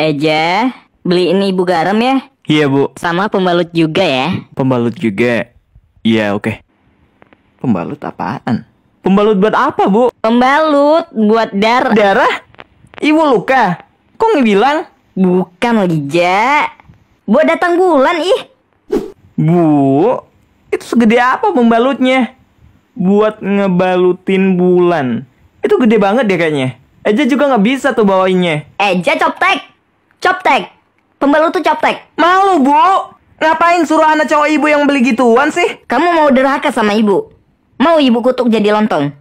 Eja, beliin ibu garam ya. Iya bu. Sama pembalut juga ya. Pembalut juga. Iya oke. Okay. Pembalut apaan? Pembalut buat apa bu? Pembalut buat darah. Darah? Ibu luka. Kok nggak bilang? Bukan loh Ja. Buat datang bulan ih. Bu, itu segede apa pembalutnya? Buat ngebalutin bulan. Itu gede banget deh kayaknya. Eja juga nggak bisa tuh bawainnya. Eja coptek. Coptek. Pembalut tuh coptek. Malu, Bu. Ngapain suruh anak cowok ibu yang beli gituan sih? Kamu mau derhaka sama ibu? Mau ibu kutuk jadi lontong?